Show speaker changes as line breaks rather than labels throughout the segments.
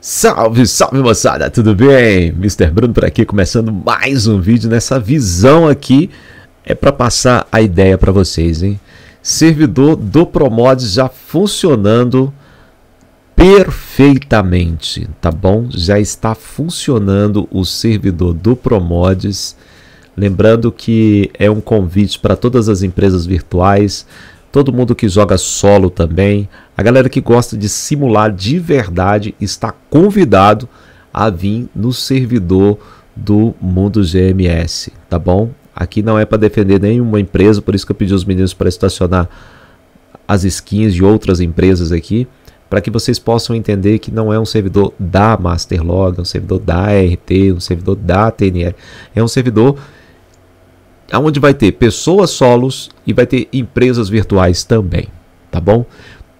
Salve, salve moçada, tudo bem? Mr. Bruno por aqui, começando mais um vídeo nessa visão aqui. É para passar a ideia para vocês, hein? Servidor do Promodes já funcionando perfeitamente, tá bom? Já está funcionando o servidor do Promods. Lembrando que é um convite para todas as empresas virtuais, todo mundo que joga solo também, a galera que gosta de simular de verdade está convidado a vir no servidor do Mundo GMS, tá bom? Aqui não é para defender nenhuma empresa, por isso que eu pedi os meninos para estacionar as skins de outras empresas aqui, para que vocês possam entender que não é um servidor da Masterlog, é um servidor da RT, é um servidor da TNR, é um servidor aonde vai ter pessoas solos e vai ter empresas virtuais também, tá bom?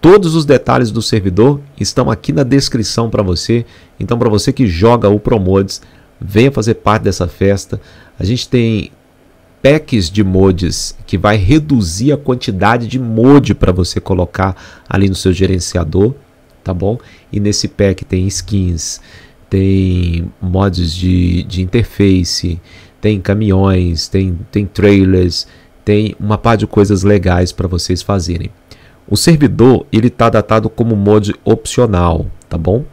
Todos os detalhes do servidor estão aqui na descrição para você. Então, para você que joga o Promodes, venha fazer parte dessa festa. A gente tem packs de mods que vai reduzir a quantidade de mod para você colocar ali no seu gerenciador, tá bom? E nesse pack tem skins, tem mods de, de interface, tem caminhões, tem, tem trailers, tem uma par de coisas legais para vocês fazerem. O servidor ele está datado como mod opcional, tá bom?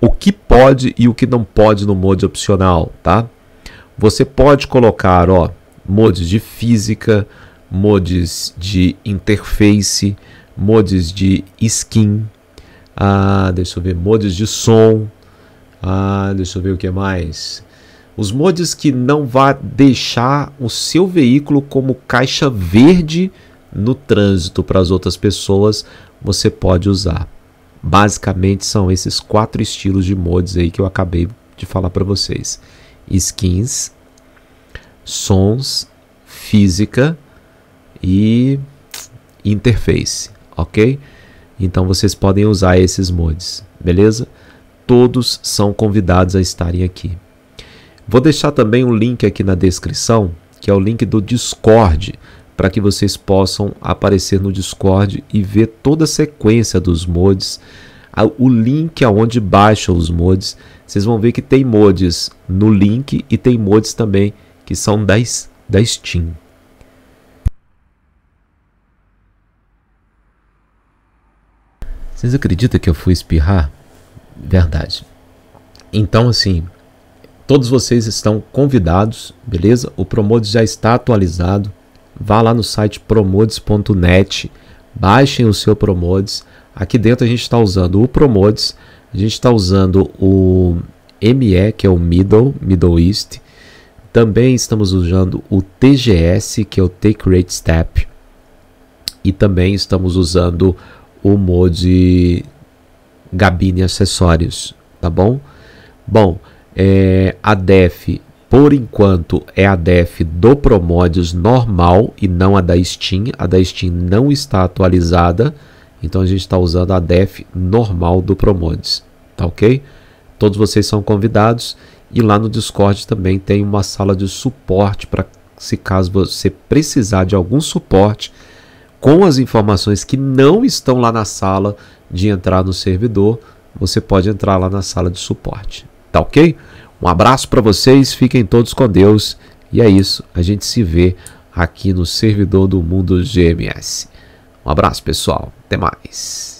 O que pode e o que não pode no mod opcional, tá? Você pode colocar, ó, mods de física, mods de interface, mods de skin, ah, deixa eu ver, mods de som, ah, deixa eu ver o que mais, os mods que não vá deixar o seu veículo como caixa verde no trânsito para as outras pessoas, você pode usar. Basicamente são esses quatro estilos de mods aí que eu acabei de falar para vocês: skins, sons, física e interface, ok? Então vocês podem usar esses mods, beleza? Todos são convidados a estarem aqui. Vou deixar também um link aqui na descrição, que é o link do Discord, para que vocês possam aparecer no Discord e ver toda a sequência dos mods, o link aonde baixa os mods. Vocês vão ver que tem mods no link e tem mods também que são da, da Steam. Vocês acreditam que eu fui espirrar? Verdade. Então, assim, Todos vocês estão convidados, beleza? O Promodes já está atualizado. Vá lá no site promodes.net, baixem o seu Promodes. Aqui dentro a gente está usando o Promodes, a gente está usando o ME, que é o Middle, Middle East. Também estamos usando o TGS, que é o Take Rate Step. E também estamos usando o mod Gabine Acessórios, tá bom? Bom, é, a DEF, por enquanto, é a DEF do Promodius normal e não a da Steam. A da Steam não está atualizada, então a gente está usando a DEF normal do Promodius, tá ok? Todos vocês são convidados e lá no Discord também tem uma sala de suporte para se caso você precisar de algum suporte com as informações que não estão lá na sala de entrar no servidor, você pode entrar lá na sala de suporte. Tá ok? Um abraço para vocês, fiquem todos com Deus. E é isso, a gente se vê aqui no servidor do Mundo GMS. Um abraço, pessoal. Até mais.